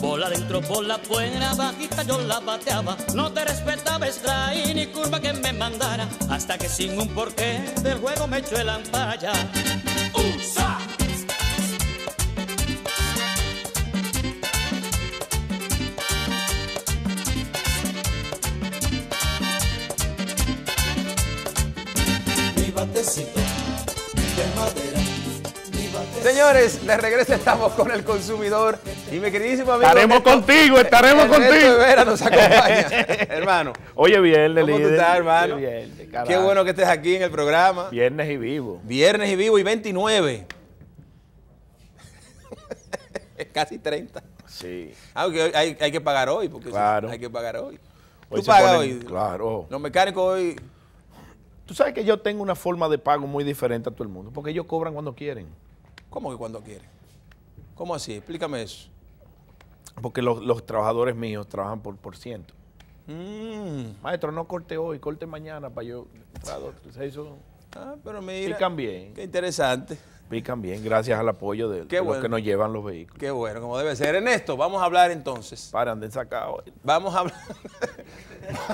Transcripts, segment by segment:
bola dentro, bola fuera, bajita yo la bateaba. No te respetaba extraí ni curva que me mandara, hasta que sin un porqué del juego me echó el ampalla. ¡Usa! Señores, de regreso estamos con el consumidor y mi queridísimo amigo. Estaremos contigo, estaremos contigo. Vera nos acompaña, hermano. Oye, viernes, ¿Cómo estás, hermano? Qué bueno que estés aquí en el programa. Viernes y vivo. Viernes y vivo y 29. Casi 30. Sí. Aunque ah, hay, que pagar hoy, porque hay que pagar hoy. tú pagas hoy. Claro. Los mecánicos hoy. Tú sabes que yo tengo una forma de pago muy diferente a todo el mundo, porque ellos cobran cuando quieren. ¿Cómo que cuando quiere? ¿Cómo así? Explícame eso. Porque los, trabajadores míos trabajan por por ciento. Mm. Maestro, no corte hoy, corte mañana para yo Ah, pero mira. Pican bien. Qué interesante. Pican bien, gracias al apoyo de, los que nos llevan los vehículos. Qué bueno, como debe ser. en esto. vamos a hablar entonces. Paran de sacar hoy. Vamos a hablar.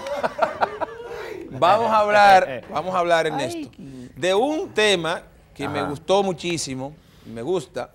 vamos a hablar, vamos a hablar, Ernesto, de un tema que me gustó muchísimo me gusta,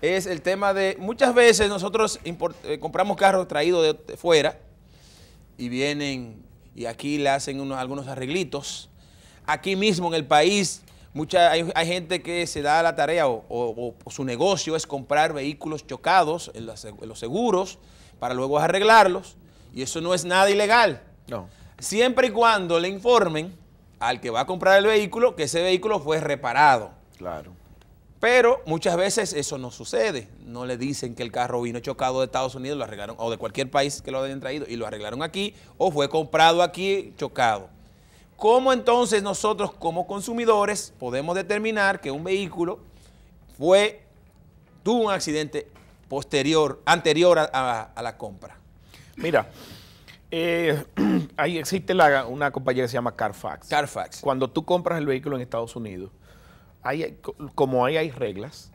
es el tema de muchas veces nosotros eh, compramos carros traídos de, fuera y vienen y aquí le hacen unos, algunos arreglitos. Aquí mismo en el país mucha, hay, gente que se da la tarea o, su negocio es comprar vehículos chocados en, los seguros para luego arreglarlos y eso no es nada ilegal. No. Siempre y cuando le informen al que va a comprar el vehículo que ese vehículo fue reparado. Claro. Pero muchas veces eso no sucede. No le dicen que el carro vino chocado de Estados Unidos, lo arreglaron, o de cualquier país que lo hayan traído, y lo arreglaron aquí, o fue comprado aquí chocado. ¿Cómo entonces nosotros como consumidores podemos determinar que un vehículo fue, tuvo un accidente posterior, anterior a, la compra? Mira, eh, ahí existe una compañía que se llama Carfax. Carfax. Cuando tú compras el vehículo en Estados Unidos, como ahí hay reglas,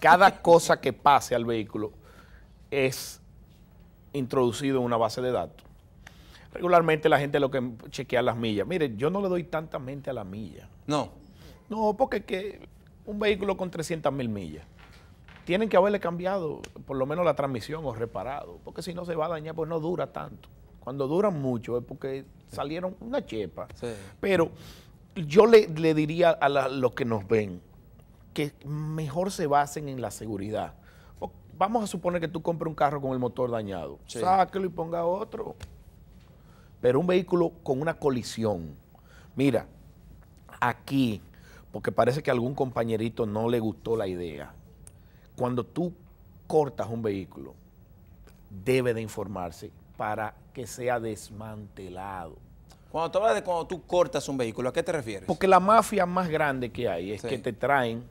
cada cosa que pase al vehículo es introducido en una base de datos. Regularmente la gente lo que chequea las millas. Mire, yo no le doy tanta mente a la milla. No. No, porque que un vehículo con 300 mil millas tienen que haberle cambiado por lo menos la transmisión o reparado, porque si no se va a dañar, pues no dura tanto. Cuando duran mucho es porque salieron una chepa. Sí. Pero yo le, diría a los que nos ven que mejor se basen en la seguridad. Vamos a suponer que tú compras un carro con el motor dañado. Sáquelo y ponga otro. Pero un vehículo con una colisión. Mira, aquí, porque parece que a algún compañerito no le gustó la idea. Cuando tú cortas un vehículo, debe de informarse para que sea desmantelado cuando tú hablas de cuando tú cortas un vehículo, ¿a qué te refieres? Porque la mafia más grande que hay es que te traen,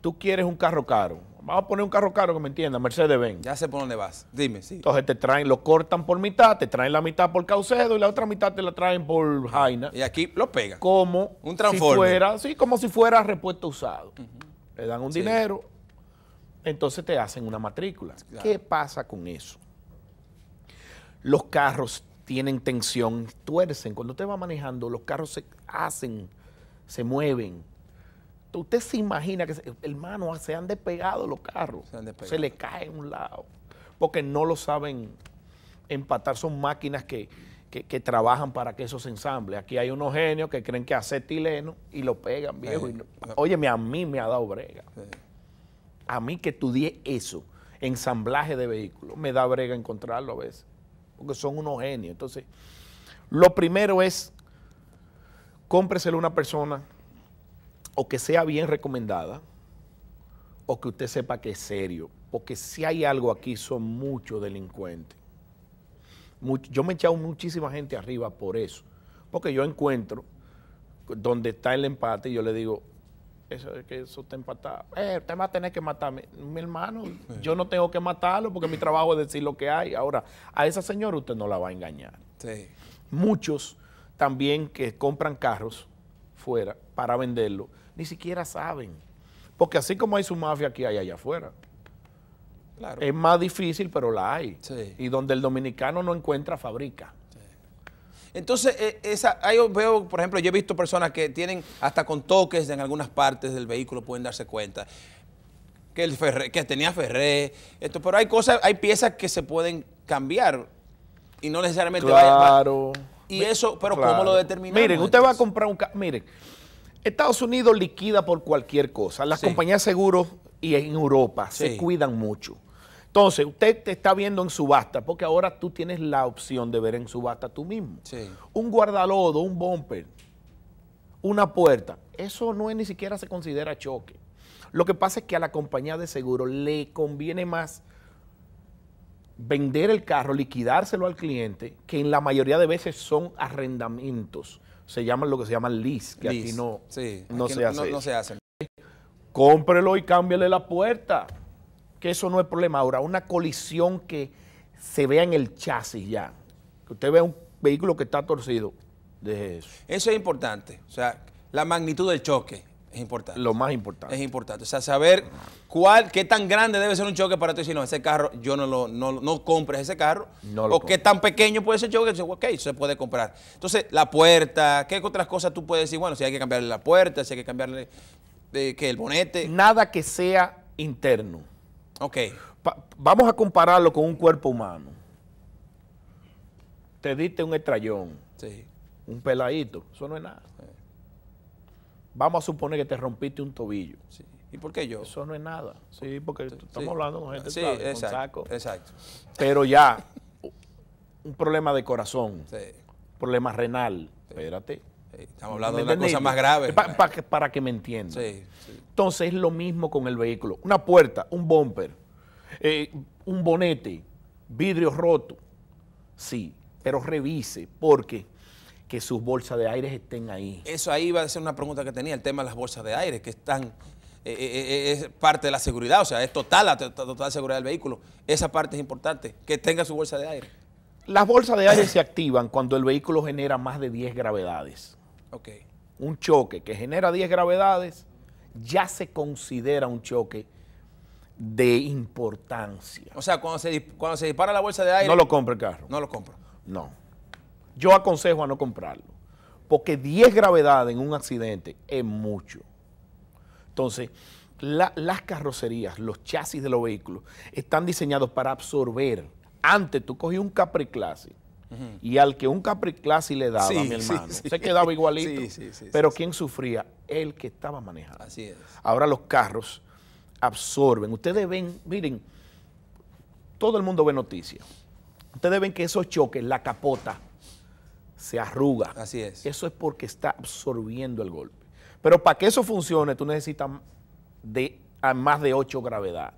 tú quieres un carro caro, vamos a poner un carro caro que me entienda, Mercedes-Benz. Ya sé por dónde vas, dime, sí. Entonces te traen, lo cortan por mitad, te traen la mitad por Caucedo y la otra mitad te la traen por Jaina. Y aquí lo pegan. Como Si fuera, sí, como si fuera repuesto usado. Le dan un dinero, entonces te hacen una matrícula. ¿Qué pasa con eso? Los carros tienen tensión, tuercen. Cuando usted va manejando, los carros se hacen, se mueven. Usted se imagina que, hermano, se han despegado los carros. Se, se le cae a un lado. Porque no lo saben empatar. Son máquinas que, trabajan para que eso se ensamble. Aquí hay unos genios que creen que acetileno y lo pegan, viejo. óyeme, a mí me ha dado brega. A mí que estudié eso, ensamblaje de vehículos, me da brega encontrarlo a veces porque son unos genios. Entonces, lo primero es cómpreselo una persona o que sea bien recomendada o que usted sepa que es serio, porque si hay algo aquí son muchos delincuentes. yo me he echado muchísima gente arriba por eso, porque yo encuentro donde está el empate y yo le digo, eso, que eso te empata. usted eh, va a tener que matarme. Mi hermano, yo no tengo que matarlo porque mi trabajo es decir lo que hay. Ahora, a esa señora usted no la va a engañar. Muchos también que compran carros fuera para venderlo, ni siquiera saben. Porque así como hay su mafia aquí, hay allá afuera. Es más difícil, pero la hay. Y donde el dominicano no encuentra, fabrica. Entonces, eh, esa, ahí veo, por ejemplo, yo he visto personas que tienen hasta con toques en algunas partes del vehículo, pueden darse cuenta. Que, el ferré, que tenía ferré, esto, pero hay cosas, hay piezas que se pueden cambiar y no necesariamente claro. y eso, pero ¿cómo lo determinamos? Miren, usted va a comprar un carro, miren, Estados Unidos liquida por cualquier cosa. Las compañías de seguros y en Europa se cuidan mucho. Entonces, usted te está viendo en subasta, porque ahora tú tienes la opción de ver en subasta tú mismo. Un guardalodo, un bumper, una puerta, eso no es ni siquiera se considera choque. Lo que pasa es que a la compañía de seguro le conviene más vender el carro, liquidárselo al cliente, que en la mayoría de veces son arrendamientos. Se llaman lo que se llama lease, que aquí no, no, se hace hacen. Cómprelo y cámbiale la puerta que eso no es problema ahora, una colisión que se vea en el chasis ya, que usted vea un vehículo que está torcido. De eso. eso es importante, o sea, la magnitud del choque es importante. Lo más importante. Es importante, o sea, saber cuál, qué tan grande debe ser un choque para tú decir, no, ese carro, yo no lo, no, no compres ese carro, o qué tan pequeño puede ser el choque, ok, se puede comprar. Entonces, la puerta, qué otras cosas tú puedes decir, bueno, si hay que cambiarle la puerta, si hay que cambiarle eh, que el bonete. Nada que sea interno. Ok. vamos a compararlo con un cuerpo humano. Te diste un estrellón. Sí. Un peladito. Eso no es nada. Vamos a suponer que te rompiste un tobillo. Sí. ¿Y por qué yo? Eso no es nada. Sí, porque estamos hablando con gente sí, saco. Exacto. Pero ya, un problema de corazón. Sí. Problema renal. Espérate. Estamos hablando de una cosa más grave. para que me entiendan. sí. Entonces es lo mismo con el vehículo. Una puerta, un bumper, eh, un bonete, vidrio roto. Sí, pero revise porque que sus bolsas de aire estén ahí. Eso ahí va a ser una pregunta que tenía, el tema de las bolsas de aire, que están, eh, eh, es parte de la seguridad, o sea, es total la total seguridad del vehículo. Esa parte es importante, que tenga su bolsa de aire. Las bolsas de aire se activan cuando el vehículo genera más de 10 gravedades. Ok. Un choque que genera 10 gravedades ya se considera un choque de importancia. O sea, cuando se, dispara la bolsa de aire... No lo compro el carro. No lo compro. No. Yo aconsejo a no comprarlo, porque 10 gravedades en un accidente es mucho. Entonces, las carrocerías, los chasis de los vehículos, están diseñados para absorber. Antes tú cogías un Capri Y al que un Capri le daba, a mi hermano, sí, se sí. quedaba igualito. Pero ¿quién sufría? el que estaba manejando. Así es. Ahora los carros absorben. Ustedes ven, miren, todo el mundo ve noticias. Ustedes ven que esos choques, la capota se arruga. Así es. Eso es porque está absorbiendo el golpe. Pero para que eso funcione, tú necesitas de más de 8 gravedad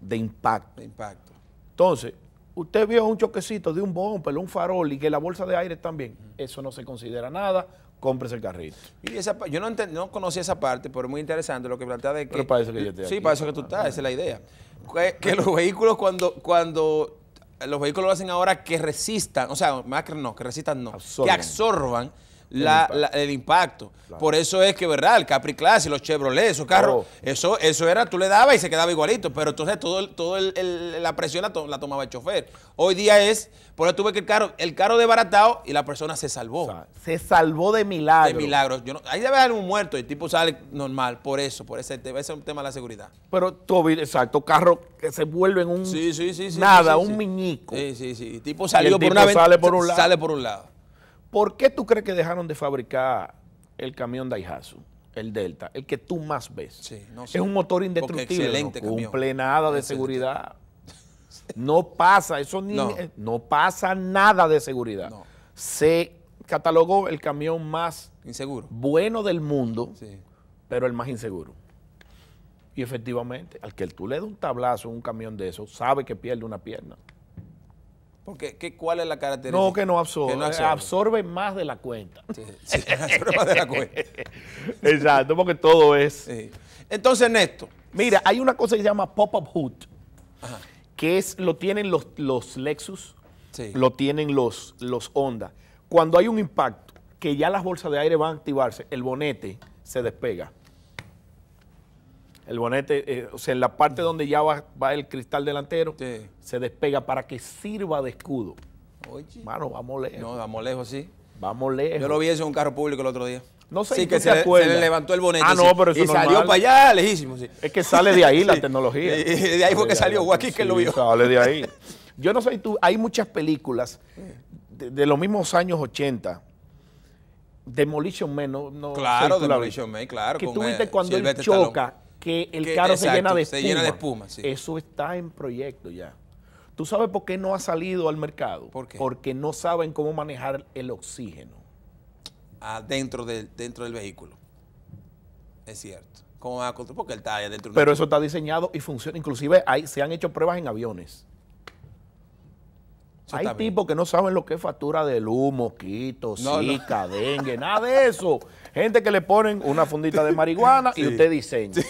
de impacto. De impacto. Entonces, usted vio un choquecito de un Pero un farol y que la bolsa de aire también. Eso no se considera nada compres el carrito. Y esa, yo no, no conocía esa parte, pero es muy interesante lo que plantea de que... que yo Sí, para eso que tú estás, esa es la idea. Que, los vehículos cuando, cuando los vehículos lo hacen ahora que resistan, o sea, más no, que resistan no, que absorban el, impacto. Por eso es que, ¿verdad? El Capri Class y los Chevrolet, esos carros, oh. eso, eso era, tú le dabas y se quedaba igualito, pero entonces todo, todo la presión la, tomaba el chofer. Hoy día es, por eso tuve que el carro, el carro desbaratado y la persona se salvó. se salvó de milagro. De milagros. Yo ahí debe haber un muerto y el tipo sale normal, por eso, por ese tema, ese es un tema de la seguridad. Pero todo, exacto, carro que se vuelve en un sí, sí, sí, nada, un miñico. Sí, sí, sí. El tipo salió por Sale por un lado. ¿Por qué tú crees que dejaron de fabricar el camión Daihatsu? el Delta, el que tú más ves. es un motor indestructible, cumple nada de seguridad. No pasa, eso ni, no. Eh, pasa nada de seguridad. Se catalogó el camión más bueno del mundo, pero el más inseguro. Y efectivamente, al que tú le das un tablazo a un camión de eso, sabe que pierde una pierna. Porque ¿cuál es la característica? No, que no absorbe. Que absorbe. más de la cuenta. Sí, absorbe más de la cuenta. Exacto, porque todo es... Entonces, Néstor. Mira, hay una cosa que se llama pop-up hood, que es, lo tienen los, los Lexus, lo tienen los, los Honda. Cuando hay un impacto, que ya las bolsas de aire van a activarse, el bonete se despega. El bonete, eh, o sea, en la parte donde ya va, va el cristal delantero, se despega para que sirva de escudo. Oye. Mano, vamos lejos. No, vamos lejos, sí. Vamos lejos. Yo lo vi eso en un carro público el otro día. No sé, si que se, se levantó el bonete. Ah, no, pero eso Y salió para allá lejísimo, sí. Es que sale de ahí la tecnología. Y de ahí fue que salió Joaquín que lo vio. Sale de ahí. Yo no sé tú, hay muchas películas de, los mismos años 80. Demolition Man, no, no Claro, Demolition Man, claro. Que tú viste eh, cuando él choca que el carro se llena de espuma. Se llena de espuma, sí. Eso está en proyecto ya. ¿Tú sabes por qué no ha salido al mercado? ¿Por Porque no saben cómo manejar el oxígeno. Ah, dentro, del, vehículo. Es cierto. ¿Cómo va a construir? Porque el está dentro Pero eso está diseñado y funciona. Inclusive se han hecho pruebas en aviones. Hay tipos que no saben lo que es factura de luz, mosquitos, zika, dengue, nada de eso. Gente que le ponen una fundita de marihuana y usted diseña.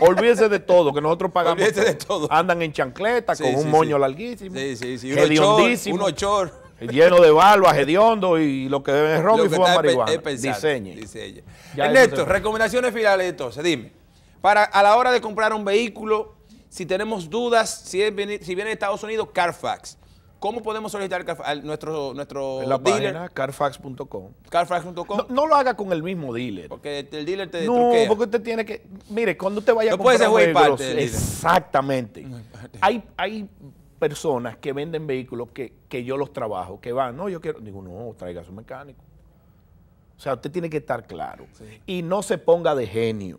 Olvídese de todo, que nosotros pagamos. Olvídese de todo. Andan en chancleta con un moño larguísimo. Sí, sí, sí. Un ochor. Lleno de barbas, hediondo y lo que es ron y fuma marihuana. diseñe. diseñe. Ernesto, recomendaciones finales entonces, dime. Para a la hora de comprar un vehículo, si tenemos dudas, si, si viene de Estados Unidos, Carfax ¿Cómo podemos solicitar nuestro, nuestro en la dealer? página carfax.com. Carfax.com. No, lo haga con el mismo dealer. Porque el dealer te No, porque usted tiene que... Mire, cuando usted vaya a puede parte Exactamente. Hay, hay personas que venden vehículos que, yo los trabajo, que van, no, yo quiero... Digo, no, traiga a su mecánico. O sea, usted tiene que estar claro. Y no se ponga de genio.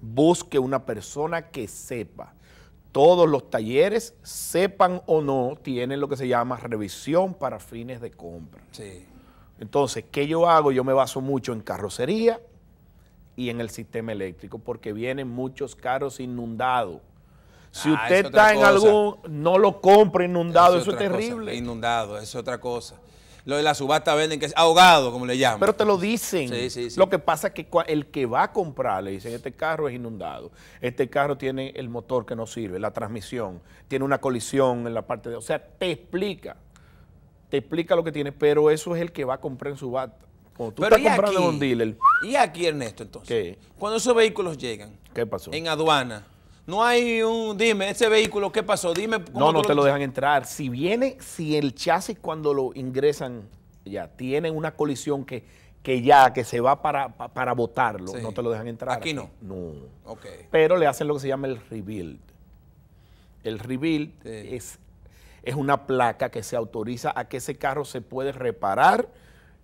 Busque una persona que sepa todos los talleres, sepan o no, tienen lo que se llama revisión para fines de compra. Sí. Entonces, ¿qué yo hago? Yo me baso mucho en carrocería y en el sistema eléctrico, porque vienen muchos carros inundados. Si ah, usted está en algún, no lo compre inundado, eso es terrible. Inundado, es otra cosa. Lo de la subasta venden que es ahogado, como le llaman. Pero te lo dicen. Sí, sí, sí. Lo que pasa es que el que va a comprar le dicen, este carro es inundado, este carro tiene el motor que no sirve, la transmisión, tiene una colisión en la parte de... O sea, te explica, te explica lo que tiene, pero eso es el que va a comprar en subasta. tú pero estás comprando aquí, un dealer... ¿Y aquí, Ernesto, entonces? Cuando esos vehículos llegan... ¿Qué pasó? En aduana no hay un, dime, ese vehículo, ¿qué pasó? Dime. no, no te lo dejan entrar. Si viene, si el chasis cuando lo ingresan ya tiene una colisión que, ya, que se va para, para botarlo, no te lo dejan entrar. Aquí no. No. Pero le hacen lo que se llama el rebuild. El rebuild es, es una placa que se autoriza a que ese carro se puede reparar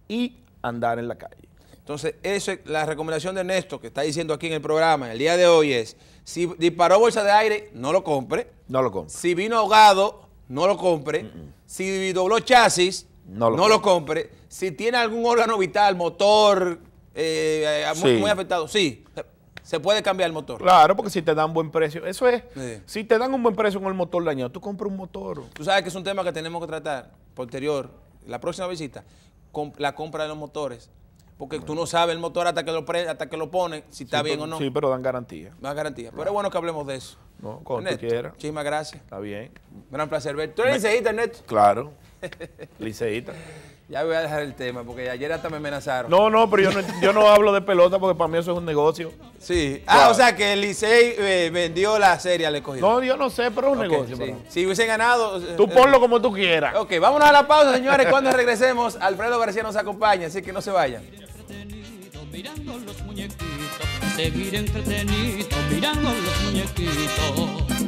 y andar en la calle. Entonces, eso es la recomendación de Ernesto, que está diciendo aquí en el programa, el día de hoy, es si disparó bolsa de aire, no lo compre. No lo compre. Si vino ahogado, no lo compre. Si dobló chasis, no lo, compre. Si tiene algún órgano vital, motor, eh, eh, muy, afectado, sí. Se puede cambiar el motor. Claro, porque si te dan buen precio. Eso es. Si te dan un buen precio con el motor dañado, tú compras un motor. Tú sabes que es un tema que tenemos que tratar posterior, la próxima visita, la compra de los motores porque tú no sabes el motor hasta que lo pre, hasta que lo pone, si está bien o no. Sí, pero dan garantía. Dan garantía. Pero es bueno que hablemos de eso. No, cuando tú quieras. Muchísimas gracias. Está bien. Gran placer verte. ¿Tú eres liceíta, Ernesto? Claro. liceíta. Ya voy a dejar el tema, porque ayer hasta me amenazaron. No, no, pero yo no, hablo de pelota porque para mí eso es un negocio. Sí. Ah, o sea que el Licey eh, vendió la serie al escogido. No, yo no sé, pero es un negocio. Si hubiesen ganado... Eh, tú eh, ponlo como tú quieras. Ok, vámonos a la pausa, señores. Cuando regresemos, Alfredo García nos acompaña, así que no se vayan mirando los muñequitos, seguir entretenido mirando los muñequitos.